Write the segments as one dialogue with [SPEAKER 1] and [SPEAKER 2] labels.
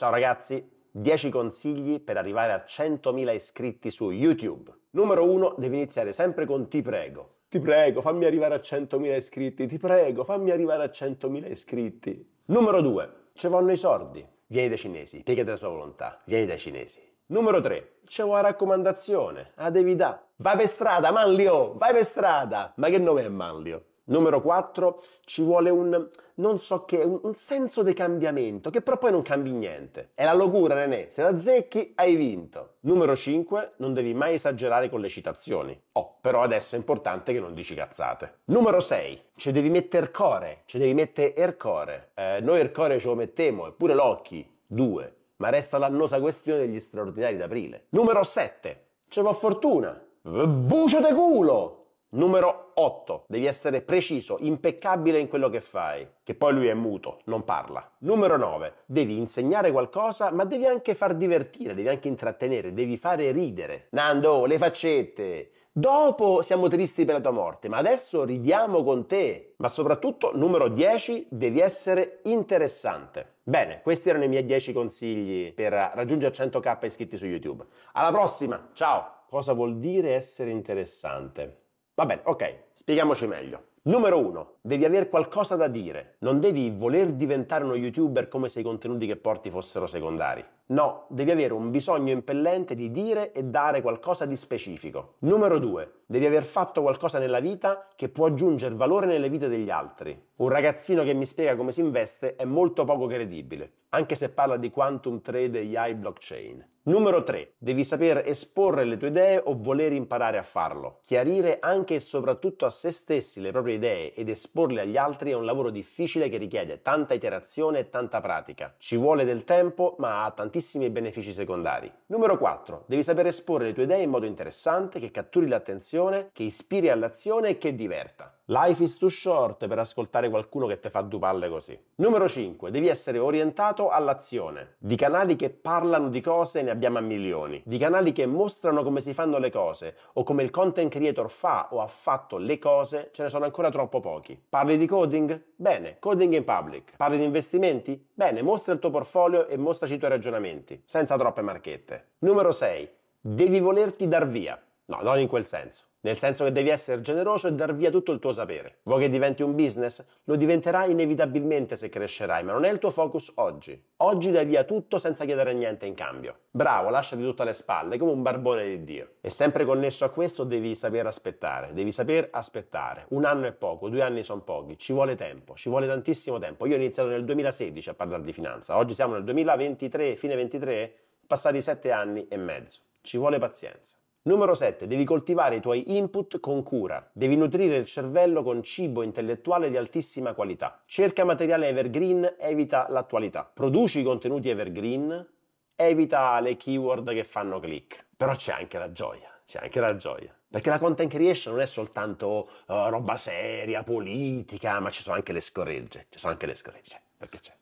[SPEAKER 1] Ciao ragazzi, 10 consigli per arrivare a 100.000 iscritti su YouTube. Numero 1, devi iniziare sempre con ti prego. Ti prego, fammi arrivare a 100.000 iscritti, ti prego, fammi arrivare a 100.000 iscritti. Numero 2, ci vanno i sordi. Vieni dai cinesi, piegati la sua volontà, vieni dai cinesi. Numero 3, c'è una raccomandazione, a ah, devi da. Vai per strada, Manlio, vai per strada. Ma che nome è Manlio? Numero 4, ci vuole un, non so che, un, un, senso di cambiamento, che però poi non cambi niente. È la locura, René, se la zecchi hai vinto. Numero 5, non devi mai esagerare con le citazioni. Oh, però adesso è importante che non dici cazzate. Numero 6, ci devi mettere core, ci devi mettere er core. Eh, noi er core ce lo mettiamo, eppure l'occhi, 2. Ma resta l'annosa questione degli straordinari d'aprile. Numero 7, ci va fortuna. Bucio de culo! Numero 8. Devi essere preciso, impeccabile in quello che fai, che poi lui è muto, non parla. Numero 9. Devi insegnare qualcosa, ma devi anche far divertire, devi anche intrattenere, devi fare ridere. Nando, le faccette. Dopo siamo tristi per la tua morte, ma adesso ridiamo con te. Ma soprattutto, numero 10, devi essere interessante. Bene, questi erano i miei 10 consigli per raggiungere 100k iscritti su YouTube. Alla prossima, ciao! Cosa vuol dire essere interessante? Va bene, ok, spieghiamoci meglio. Numero 1. Devi avere qualcosa da dire. Non devi voler diventare uno youtuber come se i contenuti che porti fossero secondari. No, devi avere un bisogno impellente di dire e dare qualcosa di specifico. Numero 2. Devi aver fatto qualcosa nella vita che può aggiungere valore nelle vite degli altri. Un ragazzino che mi spiega come si investe è molto poco credibile, anche se parla di quantum trade e AI blockchain. Numero 3. Devi saper esporre le tue idee o voler imparare a farlo. Chiarire anche e soprattutto a se stessi le proprie idee ed esporle agli altri è un lavoro difficile che richiede tanta iterazione e tanta pratica. Ci vuole del tempo, ma ha tantissimo tantissimi benefici secondari. Numero 4. Devi sapere esporre le tue idee in modo interessante, che catturi l'attenzione, che ispiri all'azione e che diverta. Life is too short per ascoltare qualcuno che te fa due palle così. Numero 5. Devi essere orientato all'azione. Di canali che parlano di cose ne abbiamo a milioni. Di canali che mostrano come si fanno le cose o come il content creator fa o ha fatto le cose ce ne sono ancora troppo pochi. Parli di coding? Bene, coding in public. Parli di investimenti? Bene, mostra il tuo portfolio e mostraci i tuoi ragionamenti, senza troppe marchette. Numero 6. Devi volerti dar via. No, non in quel senso. Nel senso che devi essere generoso e dar via tutto il tuo sapere. Vuoi che diventi un business? Lo diventerai inevitabilmente se crescerai, ma non è il tuo focus oggi. Oggi dai via tutto senza chiedere niente in cambio. Bravo, lasciati tutto alle spalle, come un barbone di Dio. E sempre connesso a questo devi saper aspettare, devi saper aspettare. Un anno è poco, due anni sono pochi, ci vuole tempo, ci vuole tantissimo tempo. Io ho iniziato nel 2016 a parlare di finanza, oggi siamo nel 2023, fine 23, passati sette anni e mezzo. Ci vuole pazienza. Numero 7. Devi coltivare i tuoi input con cura. Devi nutrire il cervello con cibo intellettuale di altissima qualità. Cerca materiale evergreen, evita l'attualità. Produci contenuti evergreen, evita le keyword che fanno click. Però c'è anche la gioia, c'è anche la gioia. Perché la content creation non è soltanto uh, roba seria, politica, ma ci sono anche le scorregge. Ci sono anche le scorregge. Perché c'è?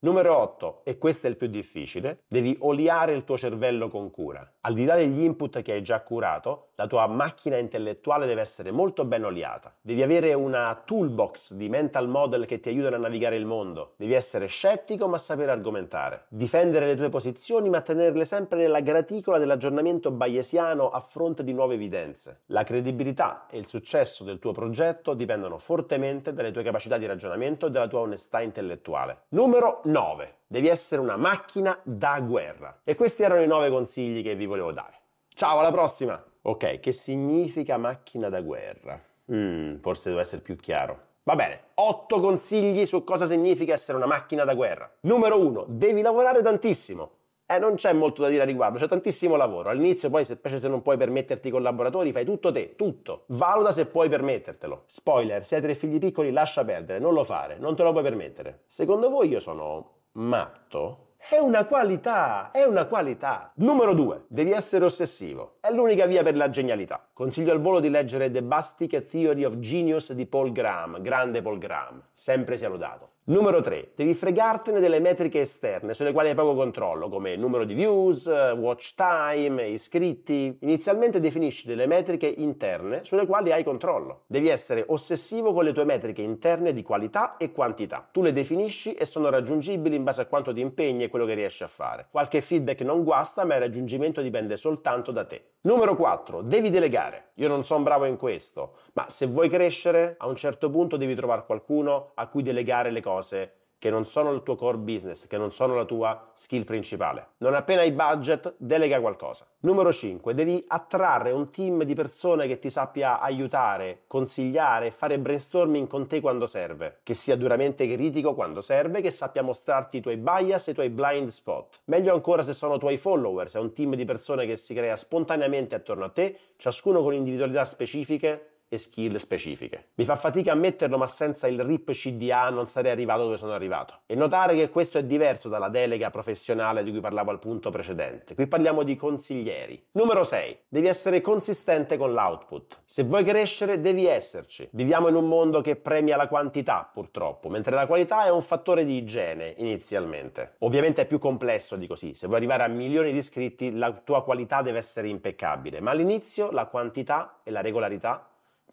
[SPEAKER 1] Numero 8, e questo è il più difficile, devi oliare il tuo cervello con cura. Al di là degli input che hai già curato, la tua macchina intellettuale deve essere molto ben oliata. Devi avere una toolbox di mental model che ti aiutano a navigare il mondo. Devi essere scettico ma sapere argomentare. Difendere le tue posizioni ma tenerle sempre nella graticola dell'aggiornamento bayesiano a fronte di nuove evidenze. La credibilità e il successo del tuo progetto dipendono fortemente dalle tue capacità di ragionamento e dalla tua onestà intellettuale. Numero 9. Devi essere una macchina da guerra. E questi erano i 9 consigli che vi volevo dare. Ciao, alla prossima! Ok, che significa macchina da guerra? Mm, forse devo essere più chiaro. Va bene, otto consigli su cosa significa essere una macchina da guerra. Numero uno, devi lavorare tantissimo. Eh, non c'è molto da dire a riguardo, c'è tantissimo lavoro. All'inizio poi, specie se non puoi permetterti i collaboratori, fai tutto te, tutto. Valuta se puoi permettertelo. Spoiler, se hai tre figli piccoli lascia perdere, non lo fare, non te lo puoi permettere. Secondo voi io sono matto? È una qualità, è una qualità. Numero 2. Devi essere ossessivo. È l'unica via per la genialità. Consiglio al volo di leggere The Bastic Theory of Genius di Paul Graham, grande Paul Graham. Sempre sia lodato. Numero 3. Devi fregartene delle metriche esterne sulle quali hai poco controllo, come numero di views, watch time, iscritti. Inizialmente definisci delle metriche interne sulle quali hai controllo. Devi essere ossessivo con le tue metriche interne di qualità e quantità. Tu le definisci e sono raggiungibili in base a quanto ti impegni e quello che riesci a fare. Qualche feedback non guasta, ma il raggiungimento dipende soltanto da te. Numero 4. Devi delegare. Io non sono bravo in questo, ma se vuoi crescere, a un certo punto devi trovare qualcuno a cui delegare le cose cose che non sono il tuo core business, che non sono la tua skill principale. Non appena hai budget, delega qualcosa. Numero 5, devi attrarre un team di persone che ti sappia aiutare, consigliare, fare brainstorming con te quando serve, che sia duramente critico quando serve, che sappia mostrarti i tuoi bias e i tuoi blind spot. Meglio ancora se sono tuoi followers, è un team di persone che si crea spontaneamente attorno a te, ciascuno con individualità specifiche e skill specifiche. Mi fa fatica ammetterlo, ma senza il RIP CDA non sarei arrivato dove sono arrivato. E notare che questo è diverso dalla delega professionale di cui parlavo al punto precedente. Qui parliamo di consiglieri. Numero 6. Devi essere consistente con l'output. Se vuoi crescere, devi esserci. Viviamo in un mondo che premia la quantità, purtroppo, mentre la qualità è un fattore di igiene, inizialmente. Ovviamente è più complesso di così. Se vuoi arrivare a milioni di iscritti, la tua qualità deve essere impeccabile, ma all'inizio la quantità e la regolarità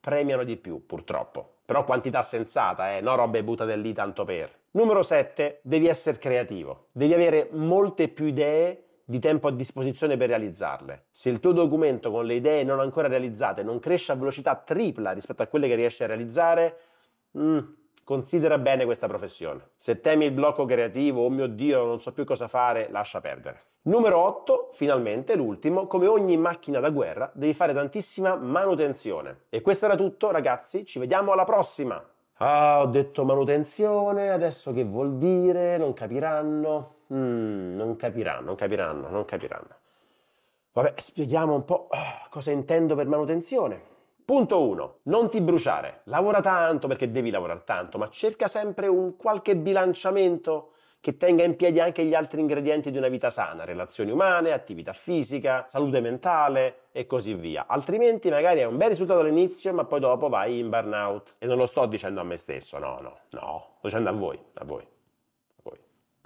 [SPEAKER 1] premiano di più, purtroppo. Però quantità sensata, eh, no robe buttate lì tanto per. Numero 7, devi essere creativo. Devi avere molte più idee di tempo a disposizione per realizzarle. Se il tuo documento con le idee non ancora realizzate non cresce a velocità tripla rispetto a quelle che riesci a realizzare, mm, Considera bene questa professione. Se temi il blocco creativo, oh mio Dio, non so più cosa fare, lascia perdere. Numero 8, finalmente l'ultimo, come ogni macchina da guerra devi fare tantissima manutenzione. E questo era tutto ragazzi, ci vediamo alla prossima! Ah, ho detto manutenzione, adesso che vuol dire? Non capiranno? Mm, non capiranno, non capiranno, non capiranno. Vabbè, spieghiamo un po' cosa intendo per manutenzione. Punto 1. Non ti bruciare. Lavora tanto perché devi lavorare tanto, ma cerca sempre un qualche bilanciamento che tenga in piedi anche gli altri ingredienti di una vita sana, relazioni umane, attività fisica, salute mentale e così via. Altrimenti magari hai un bel risultato all'inizio, ma poi dopo vai in burnout. E non lo sto dicendo a me stesso, no, no, no, lo sto dicendo a voi, a voi.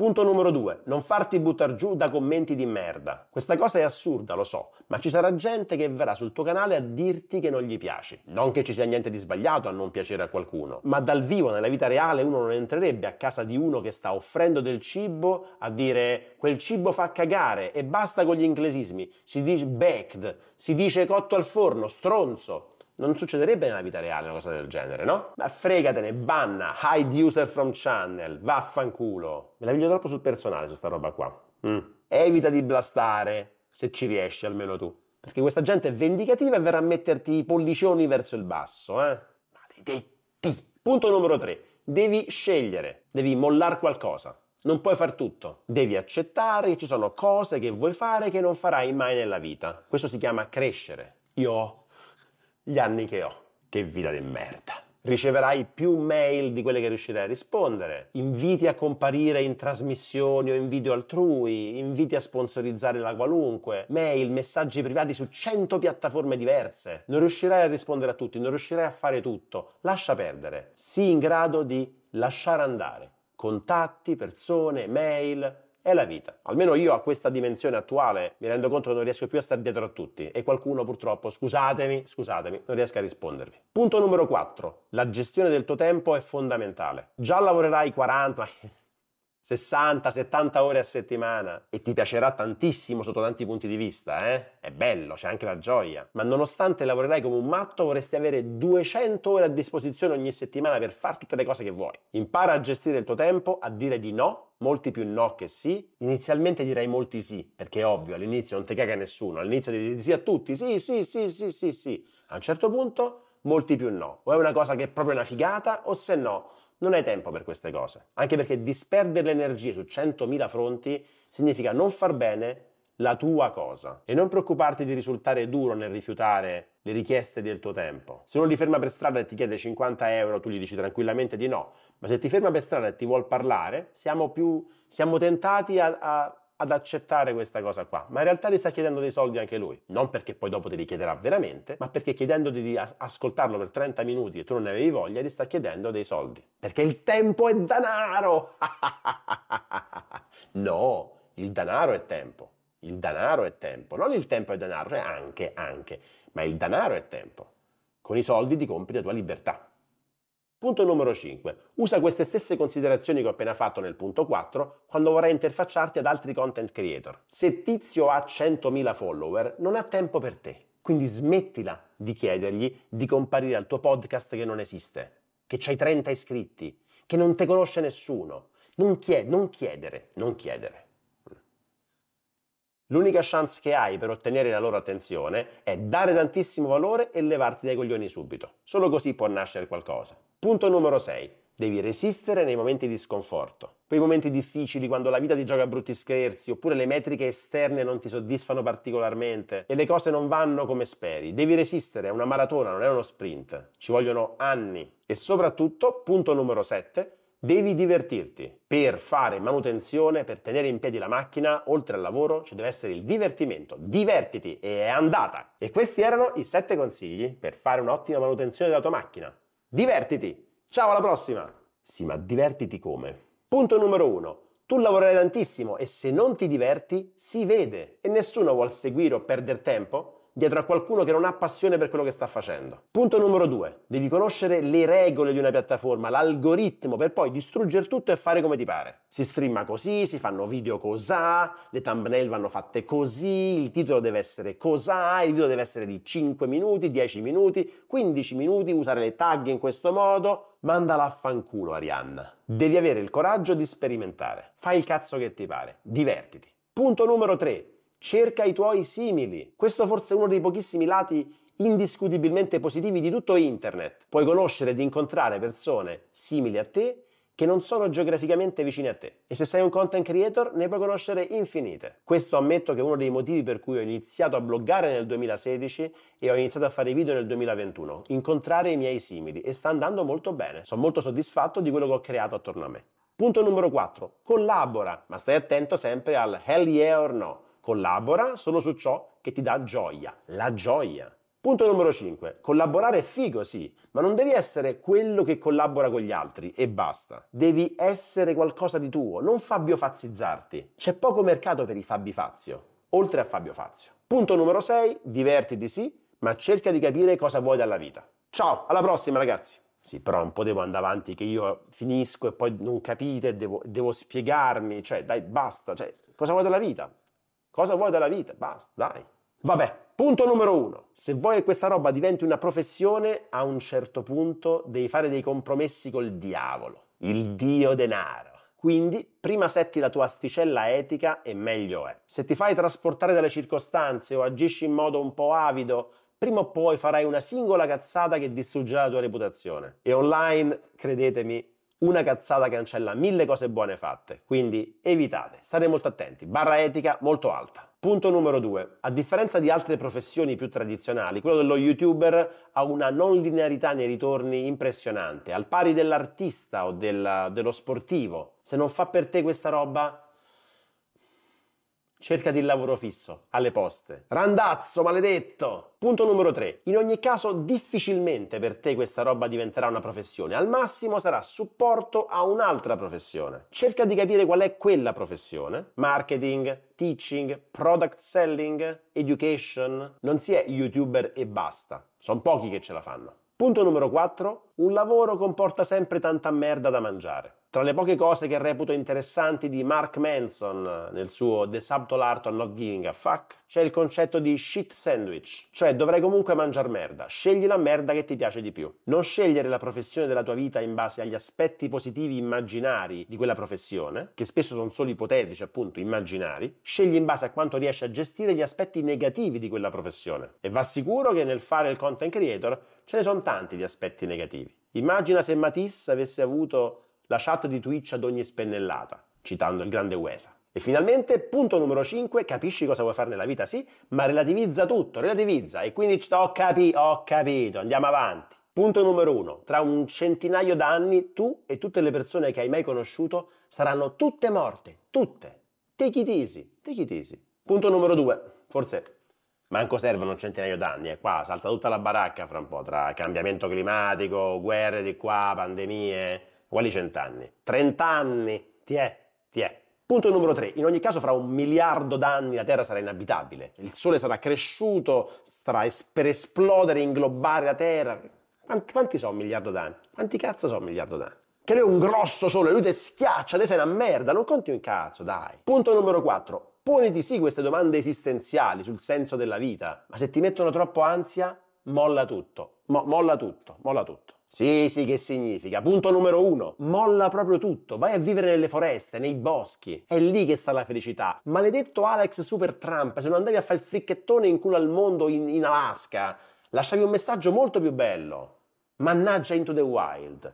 [SPEAKER 1] Punto numero 2. Non farti buttare giù da commenti di merda. Questa cosa è assurda, lo so, ma ci sarà gente che verrà sul tuo canale a dirti che non gli piaci. Non che ci sia niente di sbagliato a non piacere a qualcuno, ma dal vivo, nella vita reale, uno non entrerebbe a casa di uno che sta offrendo del cibo a dire quel cibo fa cagare e basta con gli inglesismi. Si dice baked, si dice cotto al forno, stronzo. Non succederebbe nella vita reale una cosa del genere, no? Ma fregatene, banna, hide user from channel, vaffanculo. Me la piglio troppo sul personale su sta roba qua. Mm. Evita di blastare, se ci riesci almeno tu. Perché questa gente è vendicativa e verrà a metterti i pollicioni verso il basso, eh? Maledetti! Punto numero 3. Devi scegliere, devi mollare qualcosa. Non puoi far tutto, devi accettare che ci sono cose che vuoi fare che non farai mai nella vita. Questo si chiama crescere. Io ho gli anni che ho. Che vita di merda. Riceverai più mail di quelle che riuscirai a rispondere, inviti a comparire in trasmissioni o in video altrui, inviti a sponsorizzare la qualunque, mail, messaggi privati su 100 piattaforme diverse. Non riuscirai a rispondere a tutti, non riuscirai a fare tutto. Lascia perdere. Sii in grado di lasciare andare contatti, persone, mail, è la vita. Almeno io a questa dimensione attuale mi rendo conto che non riesco più a stare dietro a tutti e qualcuno purtroppo, scusatemi, scusatemi, non riesco a rispondervi. Punto numero 4. La gestione del tuo tempo è fondamentale. Già lavorerai 40, 60-70 ore a settimana e ti piacerà tantissimo sotto tanti punti di vista, eh? È bello, c'è anche la gioia. Ma nonostante lavorerai come un matto, vorresti avere 200 ore a disposizione ogni settimana per fare tutte le cose che vuoi. Impara a gestire il tuo tempo, a dire di no molti più no che sì. Inizialmente direi molti sì, perché è ovvio, all'inizio non ti caga nessuno, all'inizio devi dire sì a tutti, sì, sì, sì, sì, sì, sì. A un certo punto molti più no. O è una cosa che è proprio una figata, o se no non hai tempo per queste cose, anche perché disperdere le energie su 100.000 fronti significa non far bene la tua cosa e non preoccuparti di risultare duro nel rifiutare le richieste del tuo tempo. Se uno li ferma per strada e ti chiede 50 euro, tu gli dici tranquillamente di no, ma se ti ferma per strada e ti vuol parlare, siamo più siamo tentati a, a ad accettare questa cosa qua, ma in realtà gli sta chiedendo dei soldi anche lui, non perché poi dopo te li chiederà veramente, ma perché chiedendoti di ascoltarlo per 30 minuti e tu non ne avevi voglia, gli sta chiedendo dei soldi, perché il tempo è danaro. no, il danaro è tempo, il danaro è tempo, non il tempo è danaro, cioè anche, anche, ma il danaro è tempo. Con i soldi ti compri la tua libertà. Punto numero 5. Usa queste stesse considerazioni che ho appena fatto nel punto 4 quando vorrai interfacciarti ad altri content creator. Se tizio ha 100.000 follower, non ha tempo per te. Quindi smettila di chiedergli di comparire al tuo podcast che non esiste, che c'hai 30 iscritti, che non te conosce nessuno. Non, chied- non chiedere, non chiedere. L'unica chance che hai per ottenere la loro attenzione è dare tantissimo valore e levarti dai coglioni subito. Solo così può nascere qualcosa. Punto numero 6. Devi resistere nei momenti di sconforto. Quei momenti difficili quando la vita ti gioca a brutti scherzi, oppure le metriche esterne non ti soddisfano particolarmente e le cose non vanno come speri. Devi resistere, è una maratona, non è uno sprint. Ci vogliono anni. E soprattutto, punto numero 7, Devi divertirti. Per fare manutenzione, per tenere in piedi la macchina, oltre al lavoro ci deve essere il divertimento. Divertiti e è andata. E questi erano i 7 consigli per fare un'ottima manutenzione della tua macchina. Divertiti. Ciao alla prossima. Sì, ma divertiti come? Punto numero 1. Tu lavorerai tantissimo e se non ti diverti si vede e nessuno vuol seguire o perdere tempo dietro a qualcuno che non ha passione per quello che sta facendo. Punto numero due, devi conoscere le regole di una piattaforma, l'algoritmo, per poi distruggere tutto e fare come ti pare. Si streama così, si fanno video cosà, le thumbnail vanno fatte così, il titolo deve essere cosà, il video deve essere di 5 minuti, 10 minuti, 15 minuti, usare le tag in questo modo. Mandala a fanculo, Arianna. Devi avere il coraggio di sperimentare. Fai il cazzo che ti pare, divertiti. Punto numero 3 cerca i tuoi simili. Questo forse è uno dei pochissimi lati indiscutibilmente positivi di tutto internet. Puoi conoscere ed incontrare persone simili a te che non sono geograficamente vicine a te. E se sei un content creator ne puoi conoscere infinite. Questo ammetto che è uno dei motivi per cui ho iniziato a bloggare nel 2016 e ho iniziato a fare video nel 2021, incontrare i miei simili e sta andando molto bene. Sono molto soddisfatto di quello che ho creato attorno a me. Punto numero 4. Collabora, ma stai attento sempre al hell yeah or no. Collabora solo su ciò che ti dà gioia, la gioia. Punto numero 5. Collaborare è figo, sì, ma non devi essere quello che collabora con gli altri e basta. Devi essere qualcosa di tuo, non Fabio Fazzizzarti. C'è poco mercato per i Fabi Fazio, oltre a Fabio Fazio. Punto numero 6. Divertiti, sì, ma cerca di capire cosa vuoi dalla vita. Ciao, alla prossima ragazzi! Sì, però non potevo andare avanti che io finisco e poi non capite, devo, devo spiegarmi, cioè dai, basta, cioè, cosa vuoi dalla vita? Cosa vuoi dalla vita? Basta, dai. Vabbè, punto numero uno. Se vuoi che questa roba diventi una professione, a un certo punto devi fare dei compromessi col diavolo, il dio denaro. Quindi, prima setti la tua asticella etica e meglio è. Se ti fai trasportare dalle circostanze o agisci in modo un po' avido, prima o poi farai una singola cazzata che distruggerà la tua reputazione. E online, credetemi, una cazzata cancella mille cose buone fatte, quindi evitate, state molto attenti, barra etica molto alta. Punto numero 2. A differenza di altre professioni più tradizionali, quello dello youtuber ha una non linearità nei ritorni impressionante, al pari dell'artista o del, dello sportivo. Se non fa per te questa roba, cerca di lavoro fisso, alle poste. Randazzo, maledetto! Punto numero 3. In ogni caso, difficilmente per te questa roba diventerà una professione, al massimo sarà supporto a un'altra professione. Cerca di capire qual è quella professione. Marketing, teaching, product selling, education. Non si è youtuber e basta. Sono pochi che ce la fanno. Punto numero 4 un lavoro comporta sempre tanta merda da mangiare. Tra le poche cose che reputo interessanti di Mark Manson nel suo The Subtle Art of Not Giving a Fuck c'è il concetto di shit sandwich, cioè dovrai comunque mangiare merda, scegli la merda che ti piace di più. Non scegliere la professione della tua vita in base agli aspetti positivi immaginari di quella professione, che spesso sono solo ipotetici, appunto, immaginari, scegli in base a quanto riesci a gestire gli aspetti negativi di quella professione. E va sicuro che nel fare il content creator ce ne sono tanti di aspetti negativi scrivi. Immagina se Matisse avesse avuto la chat di Twitch ad ogni spennellata, citando il grande Uesa. E finalmente, punto numero 5, capisci cosa vuoi fare nella vita, sì, ma relativizza tutto, relativizza. E quindi ho capito, ho capito, andiamo avanti. Punto numero 1. Tra un centinaio d'anni tu e tutte le persone che hai mai conosciuto saranno tutte morte, tutte. Take it easy, take it easy. Punto numero 2, forse manco servono un centinaio d'anni, è qua, salta tutta la baracca fra un po', tra cambiamento climatico, guerre di qua, pandemie, quali cent'anni? Trent'anni, ti è, ti è. Punto numero tre. In ogni caso, fra un miliardo d'anni la Terra sarà inabitabile. Il Sole sarà cresciuto, sarà es- per esplodere, inglobare la Terra. Quanti, quanti so un miliardo d'anni? Quanti cazzo so un miliardo d'anni? Che lui è un grosso sole, lui te schiaccia, te sei una merda, non conti un cazzo, dai. Punto numero 4. Poniti sì queste domande esistenziali sul senso della vita, ma se ti mettono troppo ansia, molla tutto. Mo- molla tutto, molla tutto. Sì, sì, che significa? Punto numero uno. Molla proprio tutto, vai a vivere nelle foreste, nei boschi. È lì che sta la felicità. Maledetto Alex Super Trump, se non andavi a fare il fricchettone in culo al mondo in, in Alaska, lasciavi un messaggio molto più bello. Mannaggia Into the Wild.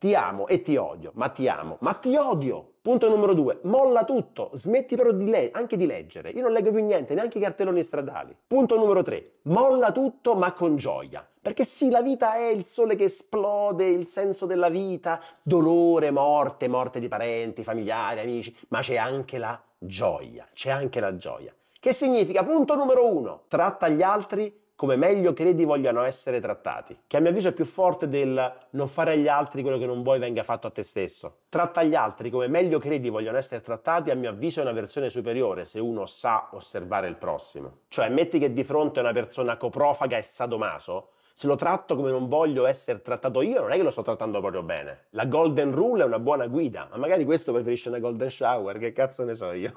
[SPEAKER 1] Ti amo e ti odio, ma ti amo, ma ti odio. Punto numero due, molla tutto, smetti però di le- anche di leggere. Io non leggo più niente, neanche i cartelloni stradali. Punto numero tre, molla tutto ma con gioia. Perché sì, la vita è il sole che esplode, il senso della vita, dolore, morte, morte di parenti, familiari, amici, ma c'è anche la gioia, c'è anche la gioia. Che significa? Punto numero uno, tratta gli altri come meglio credi vogliano essere trattati, che a mio avviso è più forte del non fare agli altri quello che non vuoi venga fatto a te stesso. Tratta gli altri come meglio credi vogliano essere trattati, a mio avviso è una versione superiore se uno sa osservare il prossimo. Cioè, metti che di fronte a una persona coprofaga e sadomaso, se lo tratto come non voglio essere trattato io, non è che lo sto trattando proprio bene. La golden rule è una buona guida, ma magari questo preferisce una golden shower, che cazzo ne so io.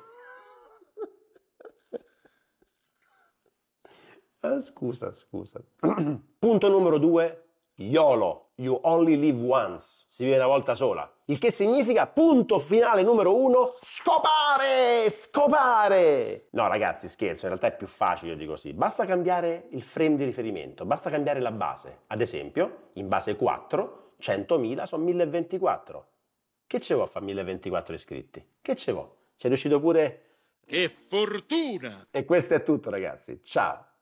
[SPEAKER 1] Eh, scusa, scusa. Punto numero due, YOLO. You only live once. Si vive una volta sola. Il che significa, punto finale numero uno, scopare! Scopare! No ragazzi, scherzo, in realtà è più facile di così. Basta cambiare il frame di riferimento, basta cambiare la base. Ad esempio, in base 4, 100.000 sono 1024. Che ce vuoi a fare 1024 iscritti? Che ce vuoi? Ci è riuscito pure... Che fortuna! E questo è tutto ragazzi. Ciao!